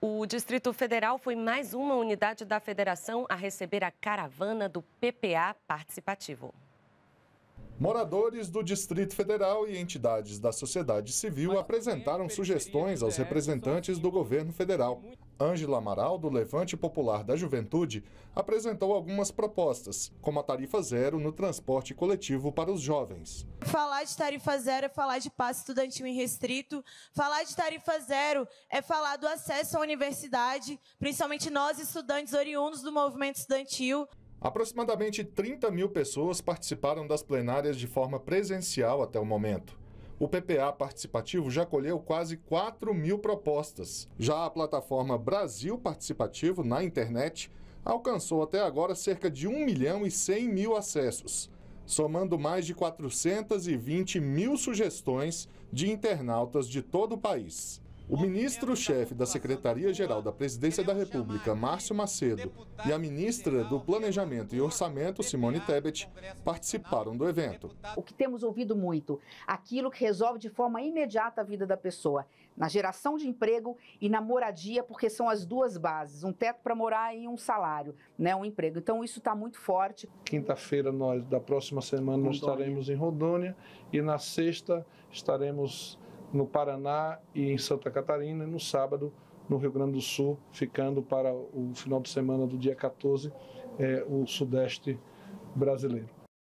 O Distrito Federal foi mais uma unidade da federação a receber a caravana do PPA participativo. Moradores do Distrito Federal e entidades da sociedade civil apresentaram sugestões aos representantes do governo federal. Ângela Amaral, do Levante Popular da Juventude, apresentou algumas propostas, como a tarifa zero no transporte coletivo para os jovens. Falar de tarifa zero é falar de passe estudantil irrestrito, falar de tarifa zero é falar do acesso à universidade, principalmente nós, estudantes oriundos do movimento estudantil. Aproximadamente 30 mil pessoas participaram das plenárias de forma presencial até o momento. O PPA participativo já colheu quase 4 mil propostas. Já a plataforma Brasil Participativo na internet alcançou até agora cerca de 1 milhão e 100 mil acessos, somando mais de 420 mil sugestões de internautas de todo o país. O ministro-chefe da Secretaria-Geral da Presidência da República, Márcio Macedo, e a ministra do Planejamento e Orçamento, Simone Tebet, participaram do evento. O que temos ouvido muito, aquilo que resolve de forma imediata a vida da pessoa, na geração de emprego e na moradia, porque são as duas bases, um teto para morar e um salário, né, um emprego. Então isso está muito forte. Quinta-feira nós da próxima semana nós estaremos em Rodônia e na sexta estaremos no Paraná e em Santa Catarina, e no sábado no Rio Grande do Sul, ficando para o final de semana do dia 14 é, o Sudeste brasileiro.